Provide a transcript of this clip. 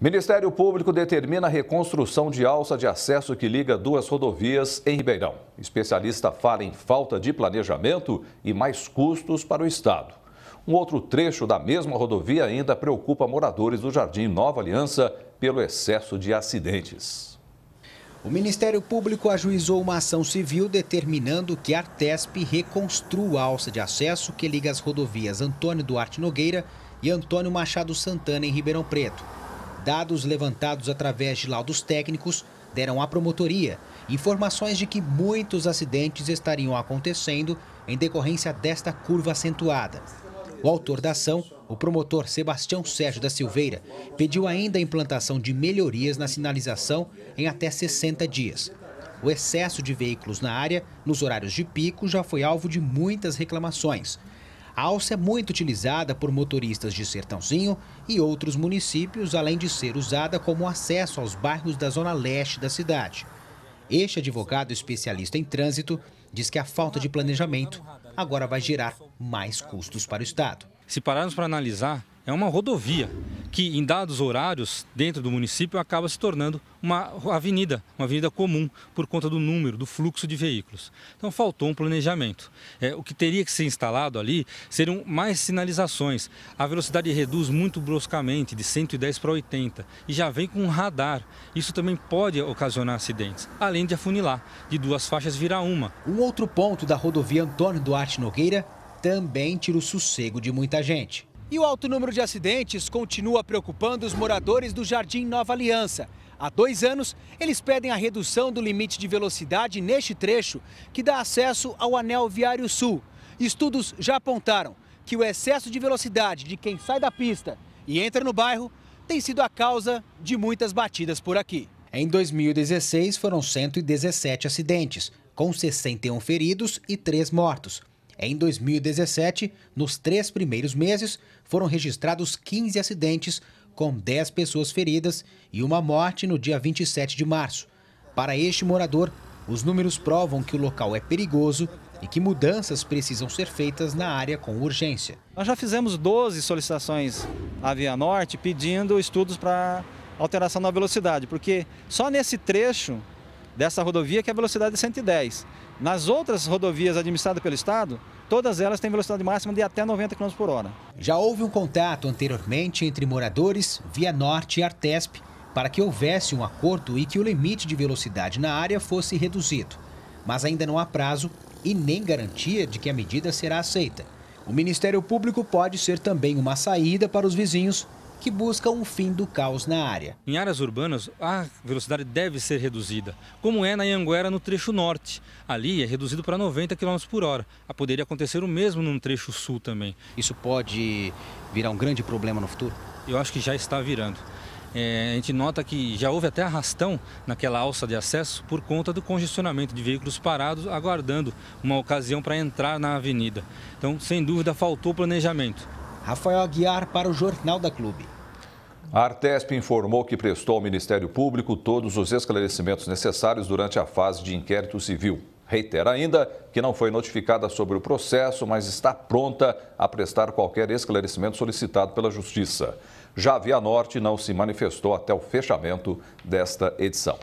Ministério Público determina a reconstrução de alça de acesso que liga duas rodovias em Ribeirão. Especialista fala em falta de planejamento e mais custos para o Estado. Um outro trecho da mesma rodovia ainda preocupa moradores do Jardim Nova Aliança pelo excesso de acidentes. O Ministério Público ajuizou uma ação civil determinando que a Artesp reconstrua a alça de acesso que liga as rodovias Antônio Duarte Nogueira e Antônio Machado Santana em Ribeirão Preto. Dados levantados através de laudos técnicos deram à promotoria informações de que muitos acidentes estariam acontecendo em decorrência desta curva acentuada. O autor da ação, o promotor Sebastião Sérgio da Silveira, pediu ainda a implantação de melhorias na sinalização em até 60 dias. O excesso de veículos na área, nos horários de pico, já foi alvo de muitas reclamações. A alça é muito utilizada por motoristas de Sertãozinho e outros municípios, além de ser usada como acesso aos bairros da zona leste da cidade. Este advogado especialista em trânsito diz que a falta de planejamento agora vai gerar mais custos para o Estado. Se pararmos para analisar, é uma rodovia que em dados horários dentro do município acaba se tornando uma avenida, uma avenida comum por conta do número, do fluxo de veículos. Então faltou um planejamento. É, o que teria que ser instalado ali seriam mais sinalizações. A velocidade reduz muito bruscamente, de 110 para 80, e já vem com um radar. Isso também pode ocasionar acidentes, além de afunilar, de duas faixas virar uma. Um outro ponto da rodovia Antônio Duarte Nogueira também tira o sossego de muita gente. E o alto número de acidentes continua preocupando os moradores do Jardim Nova Aliança. Há dois anos, eles pedem a redução do limite de velocidade neste trecho, que dá acesso ao Anel Viário Sul. Estudos já apontaram que o excesso de velocidade de quem sai da pista e entra no bairro tem sido a causa de muitas batidas por aqui. Em 2016, foram 117 acidentes, com 61 feridos e 3 mortos. Em 2017, nos três primeiros meses, foram registrados 15 acidentes, com 10 pessoas feridas e uma morte no dia 27 de março. Para este morador, os números provam que o local é perigoso e que mudanças precisam ser feitas na área com urgência. Nós já fizemos 12 solicitações à Via Norte pedindo estudos para alteração na velocidade, porque só nesse trecho dessa rodovia, que é a velocidade de 110. Nas outras rodovias administradas pelo Estado, todas elas têm velocidade máxima de até 90 km por hora. Já houve um contato anteriormente entre moradores, Via Norte e Artesp, para que houvesse um acordo e que o limite de velocidade na área fosse reduzido. Mas ainda não há prazo e nem garantia de que a medida será aceita. O Ministério Público pode ser também uma saída para os vizinhos que busca um fim do caos na área. Em áreas urbanas, a velocidade deve ser reduzida, como é na Ianguera no trecho norte. Ali é reduzido para 90 km por hora. Ah, poderia acontecer o mesmo num trecho sul também. Isso pode virar um grande problema no futuro? Eu acho que já está virando. É, a gente nota que já houve até arrastão naquela alça de acesso por conta do congestionamento de veículos parados aguardando uma ocasião para entrar na avenida. Então, sem dúvida, faltou planejamento. Rafael Aguiar para o Jornal da Clube. A Artesp informou que prestou ao Ministério Público todos os esclarecimentos necessários durante a fase de inquérito civil. Reitera ainda que não foi notificada sobre o processo, mas está pronta a prestar qualquer esclarecimento solicitado pela Justiça. Já a Via Norte não se manifestou até o fechamento desta edição.